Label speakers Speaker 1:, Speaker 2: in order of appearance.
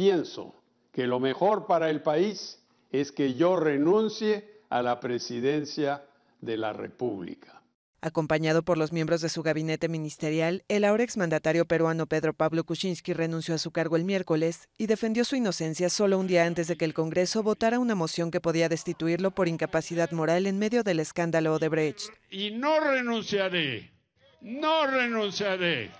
Speaker 1: pienso que lo mejor para el país es que yo renuncie a la presidencia de la República.
Speaker 2: Acompañado por los miembros de su gabinete ministerial, el ahora exmandatario peruano Pedro Pablo Kuczynski renunció a su cargo el miércoles y defendió su inocencia solo un día antes de que el Congreso votara una moción que podía destituirlo por incapacidad moral en medio del escándalo de Brecht.
Speaker 3: Y no renunciaré, no renunciaré